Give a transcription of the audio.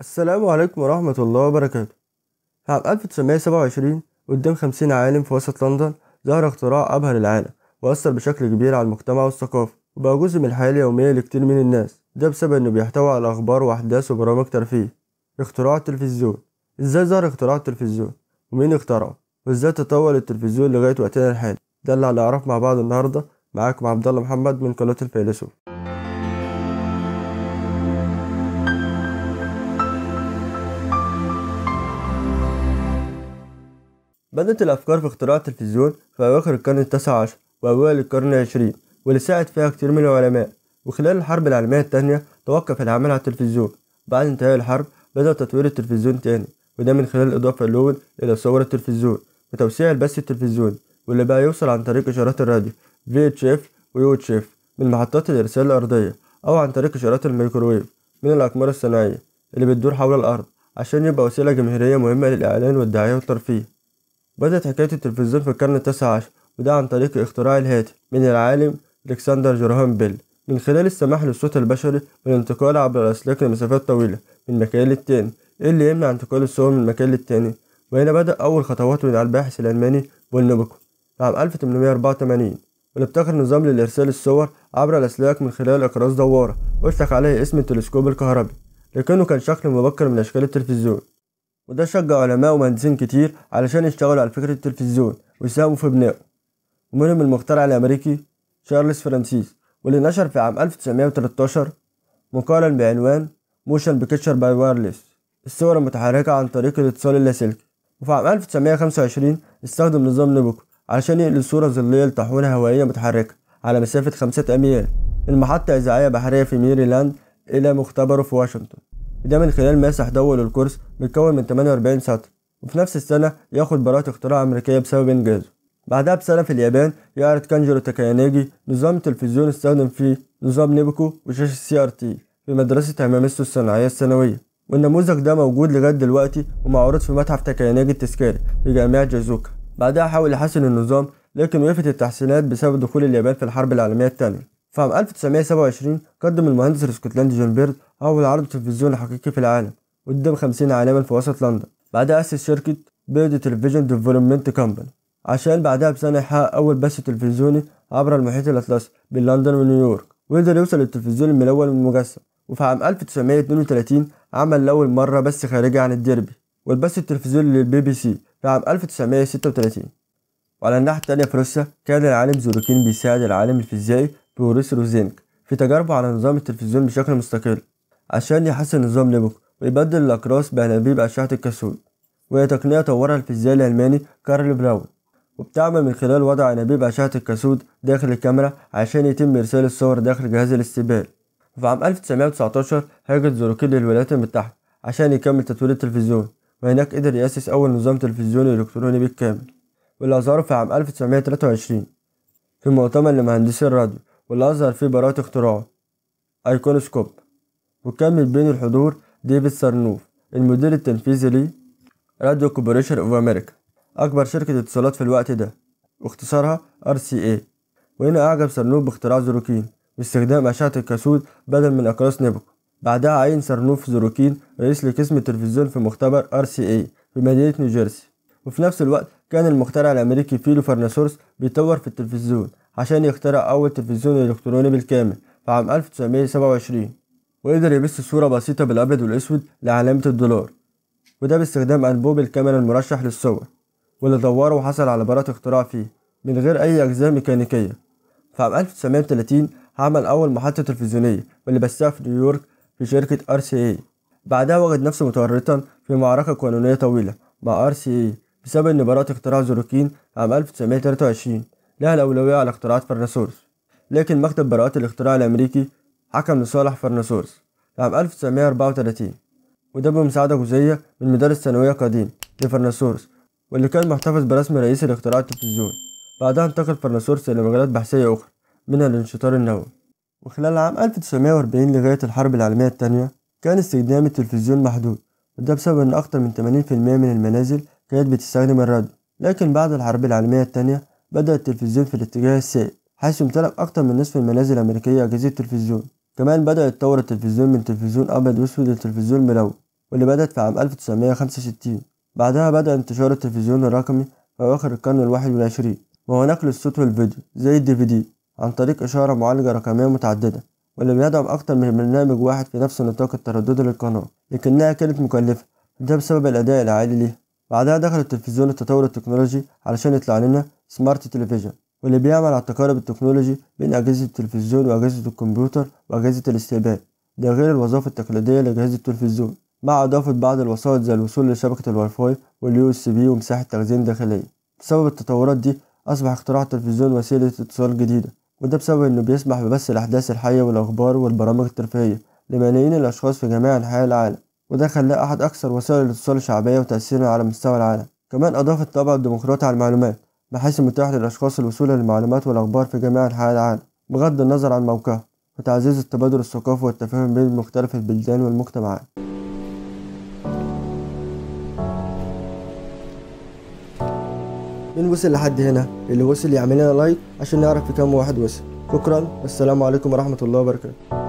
السلام عليكم ورحمة الله وبركاته في عام 1927 قدام 50 عالم في وسط لندن ظهر اختراع أبهر العالم وأثر بشكل كبير على المجتمع والثقافة وبقى جزء من الحياة اليومية لكتير من الناس ده بسبب إنه بيحتوي على أخبار وأحداث وبرامج ترفيه اختراع التلفزيون إزاي ظهر اختراع التلفزيون ومين اخترعه وإزاي تطور التلفزيون لغاية وقتنا الحالي ده اللي هنعرفه مع بعض النهاردة معاكم عبد الله محمد من قناة الفيلسوف بدأت الأفكار في اختراع التلفزيون في أواخر القرن التاسع عشر وأوائل القرن العشرين واللي ساعد فيها كتير من العلماء وخلال الحرب العالمية التانية توقف العمل على التلفزيون بعد انتهاء الحرب بدأ تطوير التلفزيون تاني وده من خلال إضافة اللون إلى صور التلفزيون وتوسيع البث التلفزيوني واللي بقى يوصل عن طريق إشارات الراديو VHF اتش UHF من محطات الإرسال الأرضية أو عن طريق إشارات الميكروويف من الأقمار الصناعية اللي بتدور حول الأرض عشان يبقى وسيلة جماهيرية مهمة للإعلان والدعاية والترفيه بدأت حكاية التلفزيون في القرن التاسع عشر وده عن طريق اختراع الهاتف من العالم ألكسندر جراهام بيل من خلال السماح للصوت البشري بالانتقال عبر الأسلاك لمسافات طويلة من مكان للتاني إيه اللي يمنع انتقال الصور من مكان للتاني وهنا بدأ أول خطوات من الباحث الألماني بولنبوكو عام 1884 واللي ابتكر نظام لإرسال الصور عبر الأسلاك من خلال إقراص دوارة واطلق عليه اسم التلسكوب الكهربي لكنه كان شكل مبكر من أشكال التلفزيون وده شجع علماء ومهندسين كتير علشان يشتغلوا على فكرة التلفزيون ويساهموا في بنائه ومنهم المخترع الأمريكي شارلز فرانسيس واللي نشر في عام 1913 مقالا بعنوان موشن بيكتشر باي وايرلس الصور المتحركة عن طريق الاتصال اللاسلكي وفي عام 1925 استخدم نظام نبوكو علشان ينقل صورة ظلية لطاحونة هوائية متحركة على مسافة خمسة أميال من محطة إذاعية بحرية في ميريلاند إلى مختبره في واشنطن وده من خلال ماسح دول الكورس متكون من 48 سطر وفي نفس السنة ياخد براءة اختراع أمريكية بسبب إنجازه بعدها بسنة في اليابان يعرض كانجيرو تاكاياناجي نظام تلفزيون استخدم فيه نظام نيبكو وشاشة سي ار تي في مدرسة هاماميسو الصناعية الثانوية والنموذج ده موجود لغاية دلوقتي ومعروض في متحف تاكاياناجي التذكاري في جامعة جازوكا بعدها حاول يحسن النظام لكن وقفت التحسينات بسبب دخول اليابان في الحرب العالمية الثانية فعام 1927 قدم المهندس الاسكتلندي جون بيرد أول عرض تلفزيوني حقيقي في العالم قدام 50 عالما في وسط لندن بعدها أسس شركة بيرد تلفزيون ديفلوبمنت كامباني عشان بعدها بسنة يحقق أول بث تلفزيوني عبر المحيط الأطلسي بين لندن ونيويورك وقدر يوصل للتلفزيون الملون والمجسم وفي عام 1932 عمل لأول مرة بث خارجي عن الديربي والبث التلفزيوني للبي بي سي في عام 1936 وعلى الناحية التانية في روسيا كان العالم زوروكين بيساعد العالم الفيزيائي بوريس روزينك في تجاربه على نظام التلفزيون بشكل مستقل عشان يحسن نظام ليبوك ويبدل الأقراص بأنابيب أشعة الكسول وهي تقنية طورها الفيزيائي الألماني كارل براون وبتعمل من خلال وضع أنابيب أشعة الكسود داخل الكاميرا عشان يتم إرسال الصور داخل جهاز الاستقبال وفي عام 1919 هاجر زوروكيل للولايات المتحدة عشان يكمل تطوير التلفزيون وهناك قدر يأسس أول نظام تلفزيوني إلكتروني بالكامل واللي أظهره في عام 1923 في مؤتمر لمهندسي الراديو أظهر فيه براءة اختراعه أيكونوسكوب وكمل بين الحضور ديفيد سارنوف المدير التنفيذي لي راديو كوبريشن اوف امريكا أكبر شركة اتصالات في الوقت ده واختصارها ار سي إيه وهنا أعجب سارنوف باختراع زروكين باستخدام أشعة الكاسود بدل من أقراص نبق بعدها عين سارنوف زروكين رئيس لقسم التلفزيون في مختبر ار سي إيه في مدينة نيوجيرسي وفي نفس الوقت كان المخترع الأمريكي فيلو فرناسورس بيطور في التلفزيون عشان يخترع أول تلفزيون إلكتروني بالكامل في عام 1927 وقدر يبث صورة بسيطة بالأبيض والأسود لعلامة الدولار وده باستخدام أنبوب الكاميرا المرشح للصور واللي دوره وحصل على براءة اختراع فيه من غير أي أجزاء ميكانيكية في عام 1930 عمل أول محطة تلفزيونية واللي بثها في نيويورك في شركة ار سي اي بعدها وجد نفسه متورطا في معركة قانونية طويلة مع ار سي اي بسبب إن براءة اختراع زوروكين عام 1923 لها الأولوية على اختراعات فرناسورس لكن مكتب براءات الاختراع الأمريكي حكم لصالح فرناسورس في عام 1934 وده بمساعدة جزئية من مدرس ثانوية قديم لفرناسورس واللي كان محتفظ برسم رئيس الاختراع التلفزيون بعدها انتقل فرناسورس إلى مجالات بحثية أخرى منها الانشطار النووي وخلال عام 1940 لغاية الحرب العالمية التانية كان استخدام التلفزيون محدود وده بسبب إن أكتر من 80% من المنازل كانت بتستخدم الراديو لكن بعد الحرب العالمية التانية بدأ التلفزيون في الاتجاه السائد حيث امتلك أكثر من نصف المنازل الأمريكية أجهزة تلفزيون كمان بدأ يتطور التلفزيون من تلفزيون أبيض وأسود لتلفزيون ملون واللي بدأت في عام 1965 بعدها بدأ انتشار التلفزيون الرقمي في أواخر القرن الواحد والعشرين وهو نقل الصوت والفيديو زي الدي في دي عن طريق إشارة معالجة رقمية متعددة واللي بيدعم أكتر من برنامج واحد في نفس نطاق التردد للقناة لكنها كانت مكلفة ده بسبب الأداء العالي ليها بعدها دخل التلفزيون التطور التكنولوجي علشان يطلع لنا سمارت تلفزيون واللي بيعمل على التقارب التكنولوجي بين أجهزة التلفزيون وأجهزة الكمبيوتر وأجهزة الاستقبال ده غير الوظائف التقليدية لأجهزة التلفزيون مع إضافة بعض الوسائط زي الوصول لشبكة الواي فاي واليو اس بي ومساحة تخزين داخلية بسبب التطورات دي أصبح اختراع التلفزيون وسيلة اتصال جديدة وده بسبب إنه بيسمح ببث الأحداث الحية والأخبار والبرامج الترفيهية لملايين الأشخاص في جميع أنحاء العالم وده خلاه أحد أكثر وسائل الاتصال شعبية وتأثيرا على مستوى العالم كمان أضاف الطابع الديمقراطي على المعلومات بحيث متاح للأشخاص الوصول للمعلومات والأخبار في جميع أنحاء العالم بغض النظر عن موقعه وتعزيز التبادل الثقافي والتفاهم بين مختلف البلدان والمجتمعات مين وصل لحد هنا اللي وصل يعمل لنا لايك عشان نعرف في كم واحد وصل شكرا والسلام عليكم ورحمة الله وبركاته